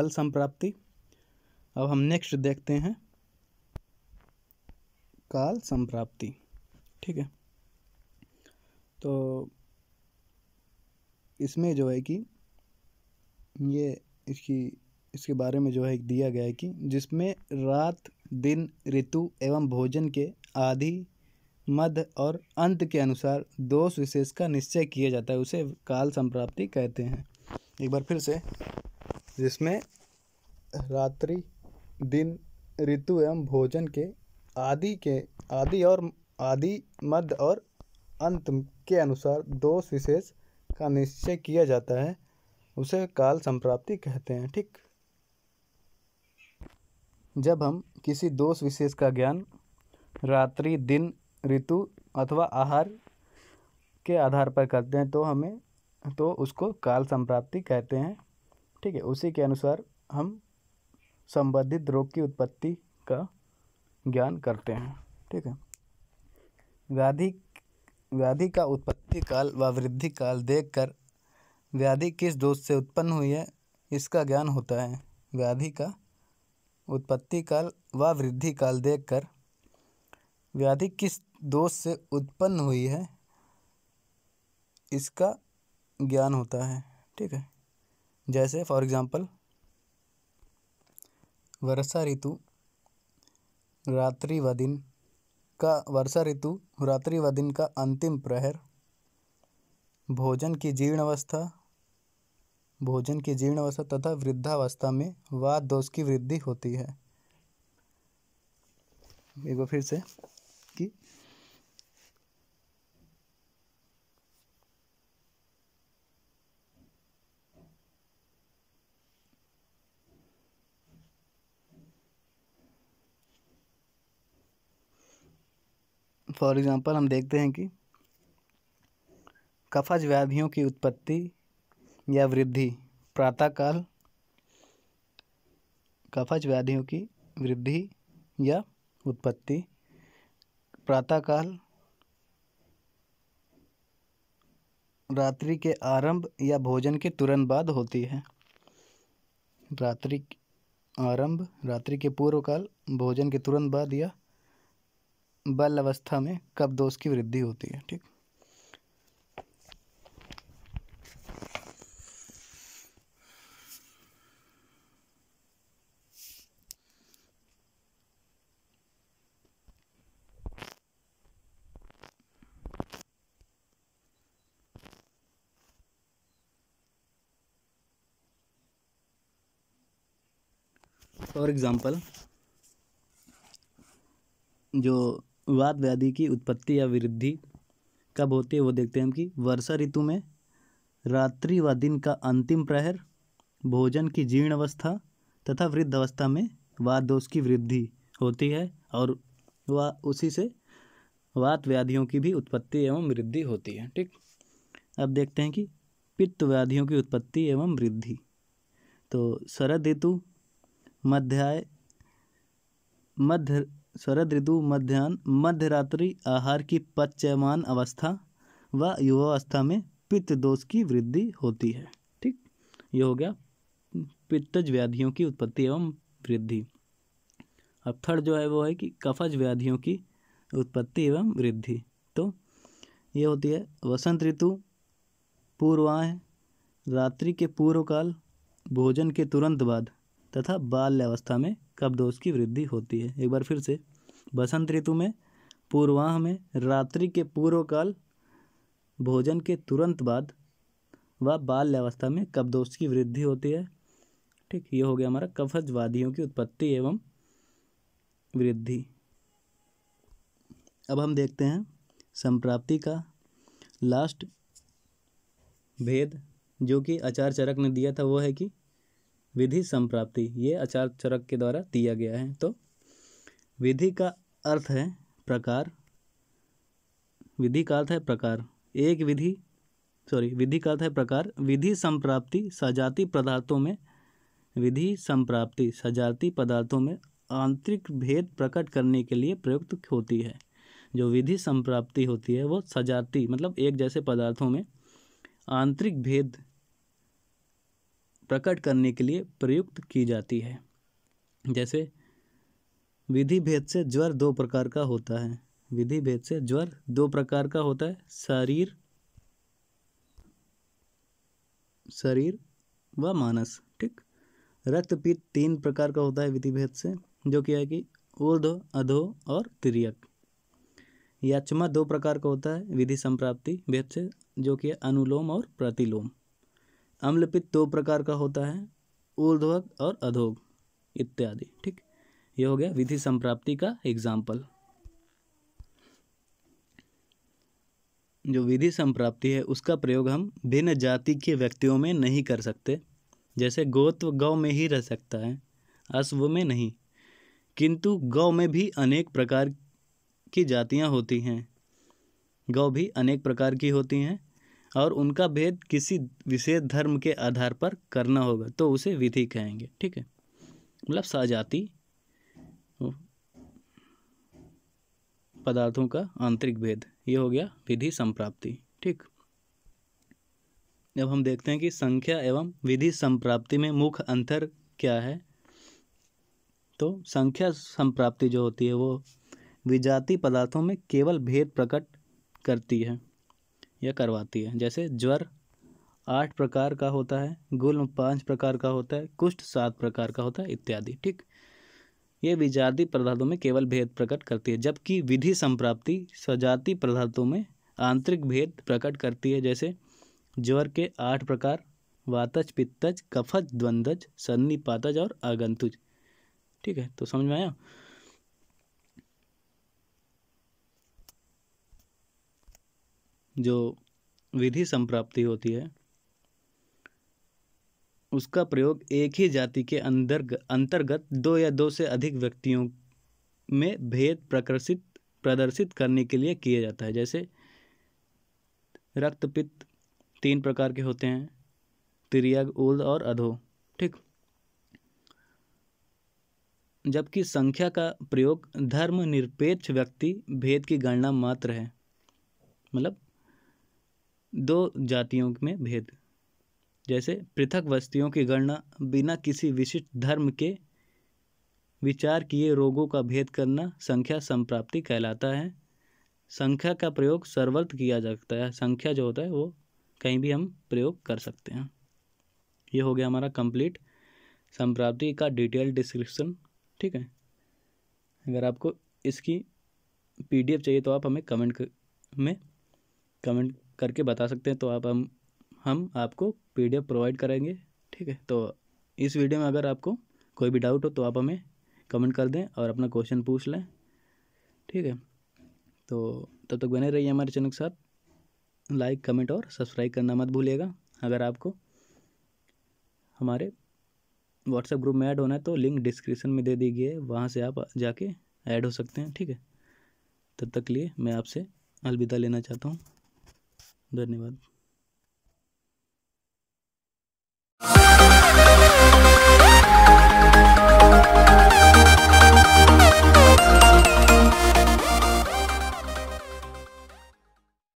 बल संप्राप्ति अब हम नेक्स्ट देखते हैं काल संप्राप्ति ठीक है तो इसमें जो है कि ये इसकी इसके बारे में जो है दिया गया है कि जिसमें रात दिन ऋतु एवं भोजन के आदि मध्य और अंत के अनुसार दोष विशेष का निश्चय किया जाता है उसे काल संप्राप्ति कहते हैं एक बार फिर से जिसमें रात्रि दिन ऋतु एवं भोजन के आदि के आदि और आदि मध्य और अंत के अनुसार दोष विशेष का निश्चय किया जाता है उसे काल संप्राप्ति कहते हैं ठीक जब हम किसी दोष विशेष का ज्ञान रात्रि दिन ऋतु अथवा आहार के आधार पर करते हैं तो हमें तो उसको काल संप्राप्ति कहते हैं ठीक है उसी के अनुसार हम संबंधित रोग की उत्पत्ति का ज्ञान करते हैं ठीक है व्याधि व्याधि का उत्पत्ति काल व वृद्धि काल देखकर व्याधि किस दोष से उत्पन्न हुई है इसका ज्ञान होता है व्याधि का उत्पत्ति काल व वृद्धि काल देखकर व्याधि किस दोष से उत्पन्न हुई है इसका ज्ञान होता है ठीक है जैसे फॉर एग्ज़ाम्पल वर्षा ऋतु रात्रि व दिन का वर्षा ऋतु रात्रि व दिन का अंतिम प्रहर भोजन की जीर्ण अवस्था भोजन की जीर्ण अवस्था तथा वृद्धावस्था में वाद दोष की वृद्धि होती है एक बार फिर से कि फॉर एग्ज़ाम्पल हम देखते हैं कि कफज व्याधियों की उत्पत्ति या वृद्धि प्रातःकाल कफज व्याधियों की वृद्धि या उत्पत्ति प्रातःकाल रात्रि के आरंभ या भोजन के तुरंत बाद होती है रात्रि आरंभ रात्रि के पूर्व काल भोजन के तुरंत बाद या बल अवस्था में कब दोष की वृद्धि होती है ठीक फॉर एग्ज़ाम्पल जो वाद व्याधि की उत्पत्ति या वृद्धि कब होती है वो देखते हैं हम कि वर्षा ऋतु में रात्रि व दिन का अंतिम प्रहर भोजन की जीर्ण अवस्था तथा वृद्ध अवस्था में वाद दोष की वृद्धि होती है और वह उसी से वात व्याधियों की भी उत्पत्ति एवं वृद्धि होती है ठीक अब देखते हैं कि पित्त व्याधियों की उत्पत्ति एवं वृद्धि तो शरद ऋतु मध्याय मध्य शरद ऋतु मध्यान्ह मध्यरात्रि आहार की पच्यमान अवस्था व युवावस्था में पित्त दोष की वृद्धि होती है ठीक ये हो गया पित्तज व्याधियों की उत्पत्ति एवं वृद्धि अब थर्ड जो है वो है कि कफज व्याधियों की उत्पत्ति एवं वृद्धि तो ये होती है वसंत ऋतु पूर्वाह रात्रि के पूर्व काल भोजन के तुरंत बाद तथा बाल्यावस्था में कप दोष की वृद्धि होती है एक बार फिर से बसंत ऋतु में पूर्वाह में रात्रि के पूर्व काल भोजन के तुरंत बाद व बाल्यावस्था में कप दोष की वृद्धि होती है ठीक ये हो गया हमारा कफजवादियों की उत्पत्ति एवं वृद्धि अब हम देखते हैं संप्राप्ति का लास्ट भेद जो कि आचार्य चरक ने दिया था वो है कि विधि संप्राप्ति ये आचार चरक के द्वारा दिया गया है तो विधि का अर्थ है प्रकार विधि का अर्थ है प्रकार एक विधि सॉरी विधि का अर्थ है प्रकार विधि संप्राप्ति सजाति पदार्थों में विधि संप्राप्ति सजाति पदार्थों में आंतरिक भेद प्रकट करने के लिए प्रयुक्त होती है जो विधि संप्राप्ति होती है वो सजाति मतलब एक जैसे पदार्थों में आंतरिक भेद प्रकट करने के लिए प्रयुक्त की जाती है जैसे विधि भेद से ज्वर दो प्रकार का होता है विधि भेद से ज्वर दो प्रकार का होता है शरीर शरीर व मानस ठीक रक्तपीत तीन प्रकार का होता है विधि भेद से जो क्या है कि ऊर्ध अधो और तिरक याचमा दो प्रकार का होता है विधि संप्राप्ति भेद से जो कि अनुलोम और प्रतिलोम अम्लपित्त दो प्रकार का होता है ऊर्ध्वक और अधोग इत्यादि ठीक ये हो गया विधि संप्राप्ति का एग्जाम्पल जो विधि संप्राप्ति है उसका प्रयोग हम भिन्न जाति के व्यक्तियों में नहीं कर सकते जैसे गोत्व गौ में ही रह सकता है अश्व में नहीं किंतु गौ में भी अनेक प्रकार की जातियां होती हैं गौ भी अनेक प्रकार की होती हैं और उनका भेद किसी विशेष धर्म के आधार पर करना होगा तो उसे विधि कहेंगे ठीक है मतलब सजाति पदार्थों का आंतरिक भेद ये हो गया विधि संप्राप्ति ठीक अब हम देखते हैं कि संख्या एवं विधि संप्राप्ति में मुख्य अंतर क्या है तो संख्या संप्राप्ति जो होती है वो विजाति पदार्थों में केवल भेद प्रकट करती है यह करवाती है जैसे ज्वर आठ प्रकार का होता है गुल्म पाँच प्रकार का होता है कुष्ठ सात प्रकार का होता है इत्यादि ठीक ये विजाति पदार्थों में केवल भेद प्रकट करती है जबकि विधि संप्राप्ति स्वजाति पदार्थों में आंतरिक भेद प्रकट करती है जैसे ज्वर के आठ प्रकार वातज पित्तज कफज द्वंदज पातज और आगंतुज ठीक है तो समझ में आया जो विधि संप्राप्ति होती है उसका प्रयोग एक ही जाति के अंदर अंतर्गत दो या दो से अधिक व्यक्तियों में भेद प्रकर्षित प्रदर्शित करने के लिए किया जाता है जैसे रक्तपित्त तीन प्रकार के होते हैं त्रियाग उल और अधो ठीक जबकि संख्या का प्रयोग धर्मनिरपेक्ष व्यक्ति भेद की गणना मात्र है मतलब दो जातियों में भेद जैसे पृथक वस्तियों की गणना बिना किसी विशिष्ट धर्म के विचार किए रोगों का भेद करना संख्या संप्राप्ति कहलाता है संख्या का प्रयोग सर्वत्र किया जा सकता है संख्या जो होता है वो कहीं भी हम प्रयोग कर सकते हैं ये हो गया हमारा कंप्लीट संप्राप्ति का डिटेल डिस्क्रिप्शन ठीक है अगर आपको इसकी पीडीएफ चाहिए तो आप हमें कमेंट में कमेंट करके बता सकते हैं तो आप हम हम आपको पी प्रोवाइड करेंगे ठीक है तो इस वीडियो में अगर आपको कोई भी डाउट हो तो आप हमें कमेंट कर दें और अपना क्वेश्चन पूछ लें ठीक है तो तब तक बने रहिए हमारे चैनल के साथ लाइक कमेंट और सब्सक्राइब करना मत भूलिएगा अगर आपको हमारे व्हाट्सएप ग्रुप में ऐड होना है तो लिंक डिस्क्रिप्शन में दे दी गई है वहाँ से आप जाके ऐड हो सकते हैं ठीक है तब तक लिए मैं आपसे अलविदा लेना चाहता हूँ धन्यवाद